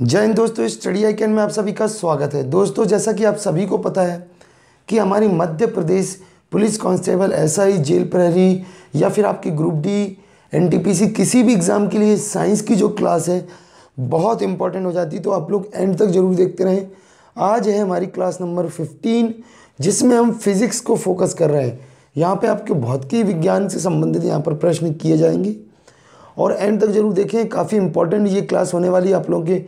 जय हिंद दोस्तों study icon में आप सभी का स्वागत है दोस्तों जैसा कि आप सभी को पता है कि हमारी Madhya Pradesh police constable SI jail प्रहरी या फिर आपकी ग्रुप डी एनटीपीसी किसी भी एग्ज़ाम के लिए साइंस की जो क्लास है बहुत इंपॉर्टेंट हो जाती है तो आप लोग एंड तक ज़रूर देखते रहें आज है हमारी क्लास नंबर फिफ्टीन जिसमें हम फिज़िक्स को फोकस कर रहे हैं यहाँ पर आपके भौतिकी विज्ञान से संबंधित यहाँ पर प्रश्न किए जाएंगे और एंड तक जरूर देखें काफ़ी इंपॉर्टेंट ये क्लास होने वाली है आप लोगों के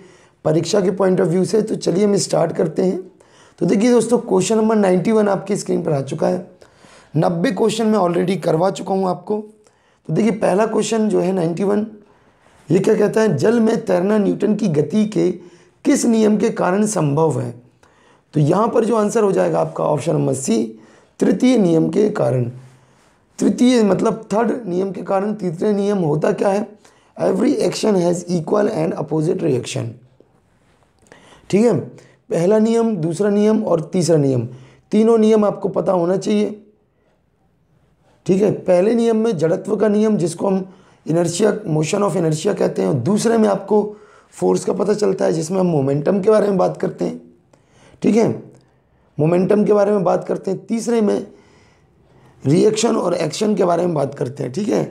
परीक्षा के पॉइंट ऑफ व्यू से तो चलिए हम स्टार्ट करते हैं तो देखिए दोस्तों क्वेश्चन नंबर नाइन्टी वन आपकी स्क्रीन पर आ चुका है नब्बे क्वेश्चन मैं ऑलरेडी करवा चुका हूँ आपको तो देखिए पहला क्वेश्चन जो है नाइन्टी वन ये क्या कहता है जल में तैरना न्यूटन की गति के किस नियम के कारण संभव है तो यहाँ पर जो आंसर हो जाएगा आपका ऑप्शन नंबर सी तृतीय नियम के कारण तृतीय मतलब थर्ड नियम के कारण तीसरे नियम होता क्या है every action has equal and opposite reaction ठीक है पहला नियम दूसरा नियम और तीसरा नियम तीनों नियम आपको पता होना चाहिए ठीक है पहले नियम में जड़त्व का नियम जिसको हम इनर्शिया मोशन ऑफ इनर्शिया कहते हैं दूसरे में आपको फोर्स का पता चलता है जिसमें हम मोमेंटम के बारे में बात करते हैं ठीक है मोमेंटम के बारे में बात करते हैं तीसरे में रिएक्शन और एक्शन के बारे में बात करते हैं ठीक है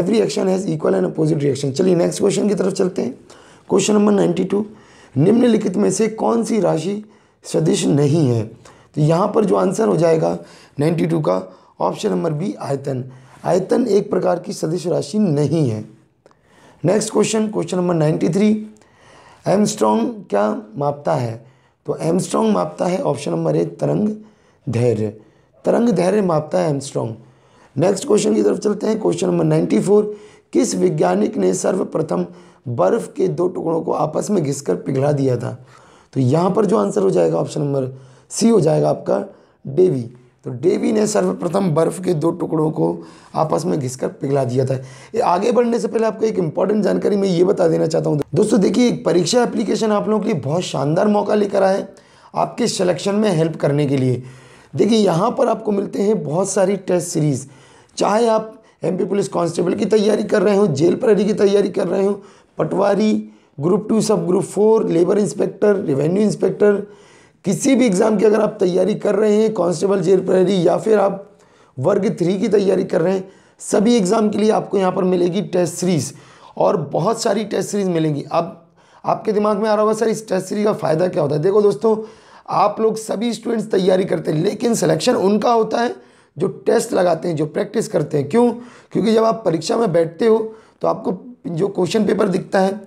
every action has equal and opposite reaction चलिए नेक्स्ट क्वेश्चन की तरफ चलते हैं क्वेश्चन नंबर नाइन्टी टू निम्नलिखित में से कौन सी राशि सदिश नहीं है तो यहाँ पर जो आंसर हो जाएगा नाइन्टी टू का ऑप्शन नंबर बी आयतन आयतन एक प्रकार की सदिश राशि नहीं है next question question number ninety three angstrom क्या मापता है तो एमस्ट्रॉन्ग मापता है ऑप्शन नंबर ए तरंग धैर्य तरंग धैर्य मापता है एमस्ट्रॉन्ग नेक्स्ट क्वेश्चन की तरफ चलते हैं क्वेश्चन नंबर नाइन्टी फोर किस वैज्ञानिक ने सर्वप्रथम बर्फ के दो टुकड़ों को आपस में घिसकर पिघला दिया था तो यहाँ पर जो आंसर हो जाएगा ऑप्शन नंबर सी हो जाएगा आपका डेवी तो डेवी ने सर्वप्रथम बर्फ के दो टुकड़ों को आपस में घिसकर पिघला दिया था ये आगे बढ़ने से पहले आपको एक इंपॉर्टेंट जानकारी मैं ये बता देना चाहता हूँ दोस्तों देखिए एक परीक्षा एप्लीकेशन आप लोगों के लिए बहुत शानदार मौका लेकर आए आपके सिलेक्शन में हेल्प करने के लिए देखिए यहाँ पर आपको मिलते हैं बहुत सारी टेस्ट सीरीज़ चाहे आप एमपी पुलिस कांस्टेबल की तैयारी कर रहे हो जेल प्रहरी की तैयारी कर रहे हो पटवारी ग्रुप टू सब group four labour inspector revenue inspector किसी भी एग्ज़ाम की अगर आप तैयारी कर रहे हैं कांस्टेबल जेल प्रहरी या फिर आप वर्ग थ्री की तैयारी कर रहे हैं सभी एग्ज़ाम के लिए आपको यहाँ पर मिलेगी टेस्ट सीरीज़ और बहुत सारी टेस्ट सीरीज़ मिलेंगी अब आपके दिमाग में आ रहा होगा सर इस टेस्ट सीरीज़ का फ़ायदा क्या होता है देखो दोस्तों आप लोग सभी स्टूडेंट्स तैयारी करते हैं लेकिन सिलेक्शन उनका होता है जो टेस्ट लगाते हैं जो प्रैक्टिस करते हैं क्यों क्योंकि जब आप परीक्षा में बैठते हो तो आपको जो क्वेश्चन पेपर दिखता है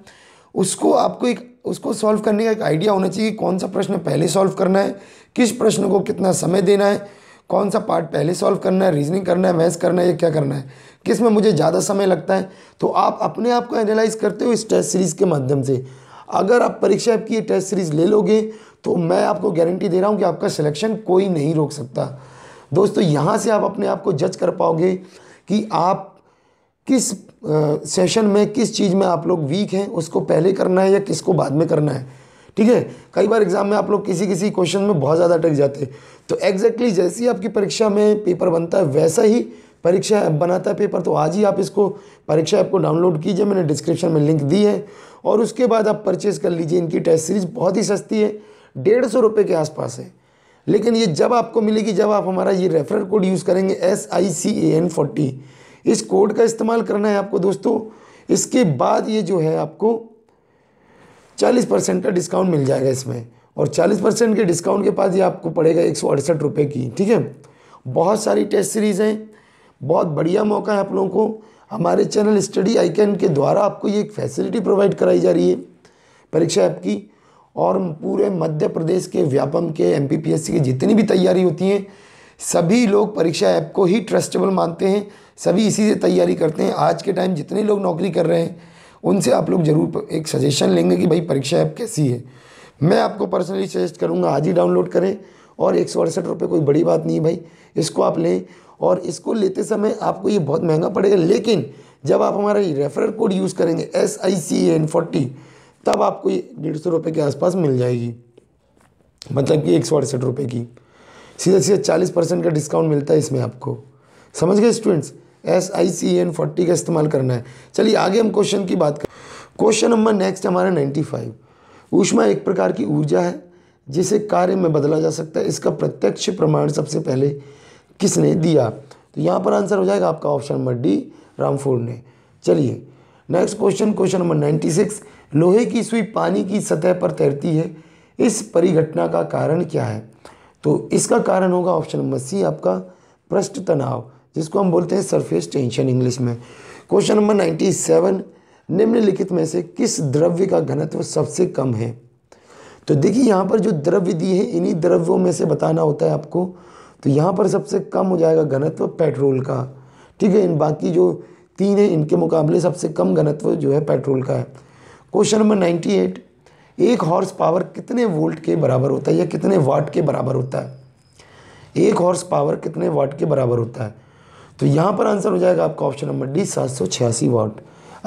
उसको आपको एक उसको सॉल्व करने का एक आइडिया होना चाहिए कि कौन सा प्रश्न पहले सॉल्व करना है किस प्रश्न को कितना समय देना है कौन सा पार्ट पहले सॉल्व करना है रीजनिंग करना है मैथ्स करना है या क्या करना है किस में मुझे ज़्यादा समय लगता है तो आप अपने आप को एनालाइज करते हो इस टेस्ट सीरीज़ के माध्यम से अगर आप परीक्षा की टेस्ट सीरीज़ ले लोगे तो मैं आपको गारंटी दे रहा हूँ कि आपका सिलेक्शन कोई नहीं रोक सकता दोस्तों यहाँ से आप अपने आप को जज कर पाओगे कि आप किस सेशन में किस चीज़ में आप लोग वीक हैं उसको पहले करना है या किसको बाद में करना है ठीक है कई बार एग्ज़ाम में आप लोग किसी किसी क्वेश्चन में बहुत ज़्यादा टक जाते हैं तो एग्जैक्टली exactly जैसी आपकी परीक्षा में पेपर बनता है वैसा ही परीक्षा ऐप बनाता है पेपर तो आज ही आप इसको परीक्षा ऐप को डाउनलोड कीजिए मैंने डिस्क्रिप्शन में लिंक दी है और उसके बाद आप परचेज़ कर लीजिए इनकी टेस्ट सीरीज बहुत ही सस्ती है डेढ़ सौ रुपये के आसपास है लेकिन ये जब आपको मिलेगी जब आप हमारा ये रेफरल कोड यूज़ करेंगे S I C A N forty इस कोड का इस्तेमाल करना है आपको दोस्तों इसके बाद ये जो है आपको चालीस परसेंट का डिस्काउंट मिल जाएगा इसमें और चालीस परसेंट के डिस्काउंट के पास ये आपको पड़ेगा एक सौ अड़सठ रुपये की ठीक है बहुत सारी टेस्ट सीरीज़ हैं बहुत बढ़िया मौका है आप लोगों को हमारे चैनल स्टडी आइकन के द्वारा आपको ये एक फैसिलिटी प्रोवाइड कराई जा रही है परीक्षा ऐप की और पूरे मध्य प्रदेश के व्यापम के एम की जितनी भी तैयारी होती हैं सभी लोग परीक्षा ऐप को ही ट्रस्टेबल मानते हैं सभी इसी से तैयारी करते हैं आज के टाइम जितने लोग नौकरी कर रहे हैं उनसे आप लोग ज़रूर एक सजेशन लेंगे कि भाई परीक्षा ऐप कैसी है मैं आपको पर्सनली सजेस्ट करूँगा आज ही डाउनलोड करें और एक सौ अड़सठ रुपये कोई बड़ी बात नहीं है भाई इसको आप लें और इसको लेते समय आपको ये बहुत महंगा पड़ेगा लेकिन जब आप हमारा रेफरल कोड यूज़ करेंगे S I C N forty तब आपको ये डेढ़ सौ रुपये के आसपास मिल जाएगी मतलब कि एक सौ अड़सठ रुपये की सीधा सीधा चालीस परसेंट का डिस्काउंट मिलता है इसमें आपको समझ गए students S I C N forty का इस्तेमाल करना है चलिए आगे हम क्वेश्चन की बात करें क्वेश्चन नंबर नेक्स्ट हमारा नाइन्टी फाइव ऊष्मा एक प्रकार की ऊर्जा है जिसे कार्य में बदला जा सकता है इसका प्रत्यक्ष प्रमाण सबसे पहले किसने दिया तो यहाँ पर आंसर हो जाएगा आपका ऑप्शन नंबर डी रामफोर्ड ने चलिए next question question number ninety six लोहे की सुई पानी की सतह पर तैरती है इस परिघटना का कारण क्या है तो इसका कारण होगा ऑप्शन नंबर सी आपका पृष्ठ तनाव जिसको हम बोलते हैं सरफेस टेंशन इंग्लिश में क्वेश्चन नंबर नाइन्टी सेवन निम्नलिखित में से किस द्रव्य का घनत्व सबसे कम है तो देखिए यहाँ पर जो द्रव्य दिए हैं इन्हीं द्रव्यों में से बताना होता है आपको तो यहाँ पर सबसे कम हो जाएगा घनत्व पेट्रोल का ठीक है इन बाकी जो तीन है इनके मुकाबले सबसे कम घनत्व जो है पेट्रोल का है क्वेश्चन नंबर नाइन्टी एट एक हॉर्स पावर कितने वोल्ट के बराबर होता है या कितने वाट के बराबर होता है एक हॉर्स पावर कितने वाट के बराबर होता है तो यहाँ पर आंसर हो जाएगा आपका ऑप्शन नंबर डी सात सौ छियासी वाट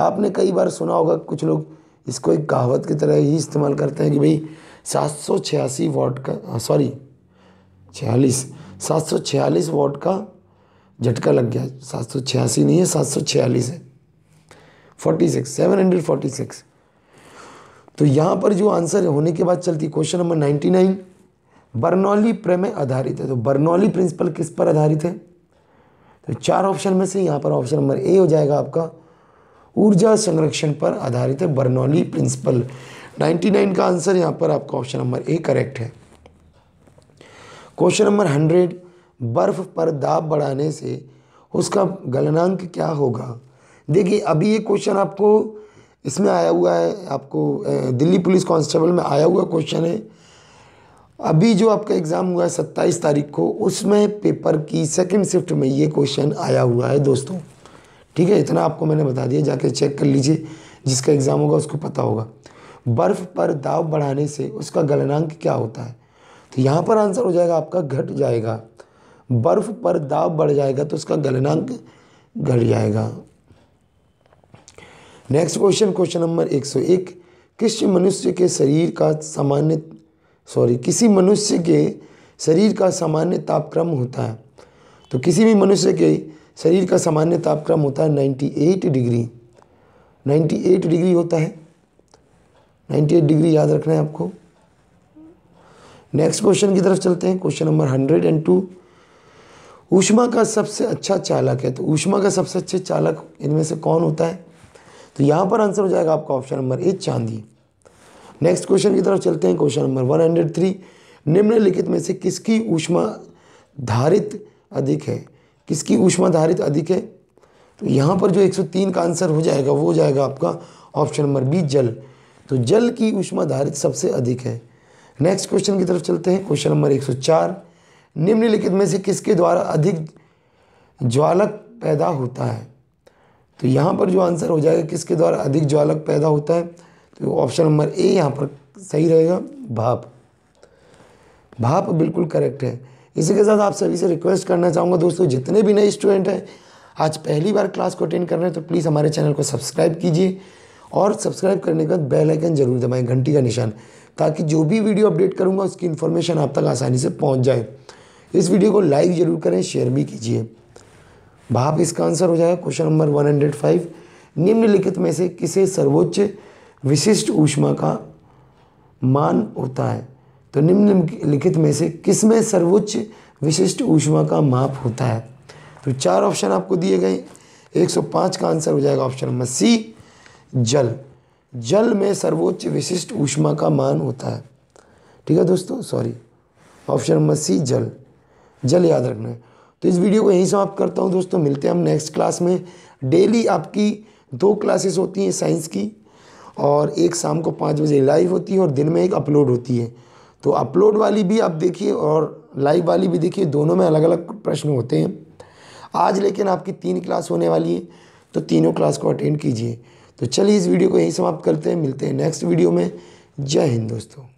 आपने कई बार सुना होगा कुछ लोग इसको एक कहावत की तरह ही इस्तेमाल करते हैं कि भाई सात सौ छियासी वाट का सॉरी हाँ, छियालीस सात सौ छियालीस वाट का झटका लग गया सात सौ छियासी नहीं है सात सौ छियालीस है forty six seven hundred forty six तो यहाँ पर जो आंसर है होने के बाद चलती question number ninety nine Bernoulli प्रमेय आधारित है तो बर्नौली प्रिंसिपल किस पर आधारित है तो चार ऑप्शन में से यहाँ पर ऑप्शन नंबर ए हो जाएगा आपका ऊर्जा संरक्षण पर आधारित है बर्नौली प्रिंसिपल 99 का आंसर यहाँ पर आपका ऑप्शन नंबर ए करेक्ट है क्वेश्चन नंबर हंड्रेड बर्फ पर दाब बढ़ाने से उसका गलनांक क्या होगा देखिए अभी ये क्वेश्चन आपको इसमें आया हुआ है आपको दिल्ली पुलिस कांस्टेबल में आया हुआ क्वेश्चन है अभी जो आपका एग्ज़ाम हुआ है सत्ताईस तारीख को उसमें पेपर की सेकंड शिफ्ट में ये क्वेश्चन आया हुआ है दोस्तों ठीक है इतना आपको मैंने बता दिया जाके चेक कर लीजिए जिसका एग्ज़ाम होगा उसको पता होगा बर्फ़ पर दाव बढ़ाने से उसका गलनांक क्या होता है तो यहाँ पर आंसर हो जाएगा आपका घट जाएगा बर्फ़ पर दाव बढ़ जाएगा तो उसका गलनांक घट जाएगा नेक्स्ट क्वेश्चन क्वेश्चन नंबर 101 किस मनुष्य के शरीर का सामान्य सॉरी किसी मनुष्य के शरीर का सामान्य तापक्रम होता है तो किसी भी मनुष्य के शरीर का सामान्य तापक्रम होता है 98 डिग्री 98 डिग्री होता है 98 डिग्री याद रखना है आपको नेक्स्ट क्वेश्चन की तरफ चलते हैं question number hundred and two ऊषमा का सबसे अच्छा चालक है तो ऊष्मा का सबसे अच्छे चालक इनमें से कौन होता है तो यहाँ पर आंसर हो जाएगा आपका ऑप्शन नंबर ए चांदी नेक्स्ट क्वेश्चन की तरफ चलते हैं question number one hundred three निम्नलिखित में से किसकी ऊष्मा धारित अधिक है किसकी ऊष्मा धारित अधिक है तो यहाँ पर जो 103 का आंसर हो जाएगा वो हो जाएगा आपका ऑप्शन नंबर बी जल तो जल की ऊष्मा धारित सबसे अधिक है नेक्स्ट क्वेश्चन की तरफ चलते हैं क्वेश्चन नंबर एक निम्नलिखित में से किसके द्वारा अधिक ज्वालक पैदा होता है तो यहाँ पर जो आंसर हो जाएगा किसके द्वारा अधिक ज्वालक पैदा होता है तो ऑप्शन नंबर ए यहाँ पर सही रहेगा भाप भाप बिल्कुल करेक्ट है इसी के साथ आप सभी से रिक्वेस्ट करना चाहूँगा दोस्तों जितने भी नए स्टूडेंट हैं आज पहली बार क्लास को अटेंड कर रहे हैं तो प्लीज़ हमारे चैनल को सब्सक्राइब कीजिए और सब्सक्राइब करने के बाद बेल आइकन जरूर दबाएं घंटी का निशान ताकि जो भी वीडियो अपडेट करूँगा उसकी इन्फॉर्मेशन आप तक आसानी से पहुँच जाए इस वीडियो को लाइक ज़रूर करें शेयर भी कीजिए भाप इसका आंसर हो जाएगा क्वेश्चन नंबर 105 निम्नलिखित में से किसे सर्वोच्च विशिष्ट ऊष्मा का मान होता है तो निम्नलिखित में से किस में सर्वोच्च विशिष्ट ऊष्मा का माप होता है तो चार ऑप्शन आपको दिए गए 105 का आंसर हो जाएगा ऑप्शन नंबर सी जल जल में सर्वोच्च विशिष्ट ऊष्मा का मान होता है ठीक है दोस्तों सॉरी ऑप्शन नंबर सी जल जल याद रखना है तो इस वीडियो को यहीं समाप्त करता हूँ दोस्तों मिलते हैं हम नेक्स्ट क्लास में डेली आपकी दो क्लासेस होती हैं साइंस की और एक शाम को पाँच बजे लाइव होती है और दिन में एक अपलोड होती है तो अपलोड वाली भी आप देखिए और लाइव वाली भी देखिए दोनों में अलग अलग प्रश्न होते हैं आज लेकिन आपकी तीन क्लास होने वाली है तो तीनों क्लास को अटेंड कीजिए तो चलिए इस वीडियो को यहीं समाप्त करते हैं मिलते हैं नेक्स्ट वीडियो में जय हिंद दोस्तों